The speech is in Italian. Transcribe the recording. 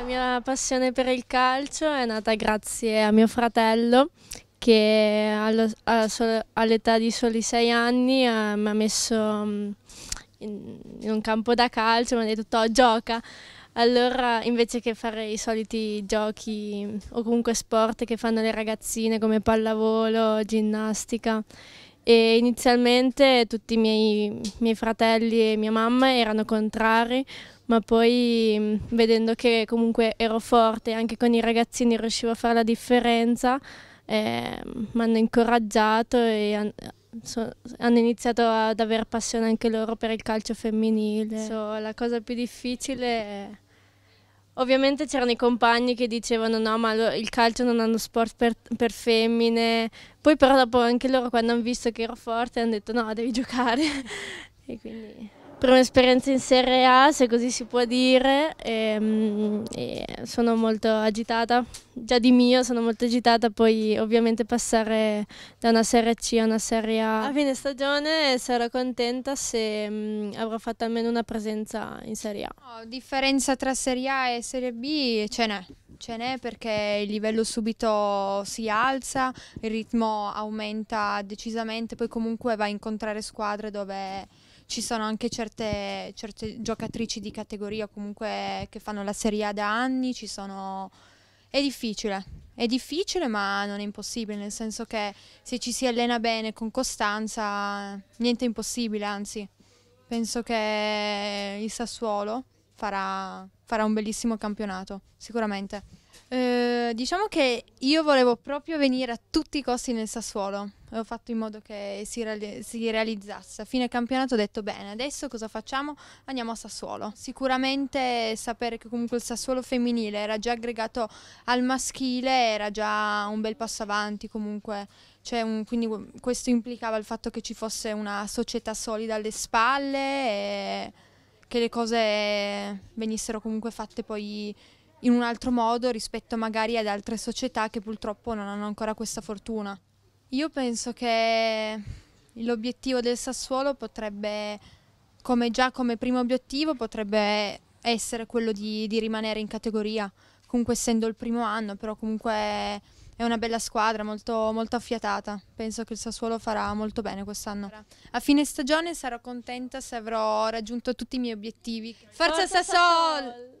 La mia passione per il calcio è nata grazie a mio fratello che all'età di soli sei anni eh, mi ha messo mm, in un campo da calcio, mi ha detto oh, gioca. Allora invece che fare i soliti giochi mm, o comunque sport che fanno le ragazzine come pallavolo, ginnastica, e inizialmente tutti i miei, miei, fratelli e mia mamma erano contrari, ma poi mm, vedendo che comunque ero forte e anche con i ragazzini riuscivo a fare la differenza, eh, mi hanno incoraggiato e han, so, hanno iniziato ad avere passione anche loro per il calcio femminile. So, la cosa più difficile è ovviamente c'erano i compagni che dicevano no, ma il calcio non è uno sport per, per femmine. Poi però dopo anche loro quando hanno visto che ero forte hanno detto no, devi giocare. e quindi prima esperienza in Serie A, se così si può dire, e, ehm, e sono molto agitata, già di mio sono molto agitata, poi ovviamente passare da una Serie C a una Serie A. A fine stagione sarò contenta se mh, mm, avrò fatto almeno una presenza in Serie A. No, differenza tra Serie A e Serie B ce n'è. Ce n'è perché il livello subito si alza, il ritmo aumenta decisamente, poi comunque va a incontrare squadre dove ci sono anche certe, certe giocatrici di categoria comunque che fanno la Serie A da anni, ci sono... È difficile, è difficile ma non è impossibile, nel senso che se ci si allena bene con costanza niente è impossibile, anzi penso che il Sassuolo farà, farà un bellissimo campionato, sicuramente. Eh, diciamo che io volevo proprio venire a tutti i costi nel Sassuolo, ho fatto in modo che si, reali- si, realizzasse. A fine campionato ho detto bene, adesso cosa facciamo? Andiamo a Sassuolo. Sicuramente sapere che comunque il Sassuolo femminile era già aggregato al maschile era già un bel passo avanti comunque. Un, quindi questo implicava il fatto che ci fosse una società solida alle spalle e che le cose venissero comunque fatte poi in un altro modo rispetto magari ad altre società che purtroppo non hanno ancora questa fortuna. Io penso che l'obiettivo del Sassuolo potrebbe, come già come primo obiettivo, potrebbe essere quello di, di rimanere in categoria, comunque essendo il primo anno, però comunque è una bella squadra, molto, molto affiatata. Penso che il Sassuolo farà molto bene quest'anno. A fine stagione sarò contenta se avrò raggiunto tutti i miei obiettivi. Forza, Forza Sassuolo!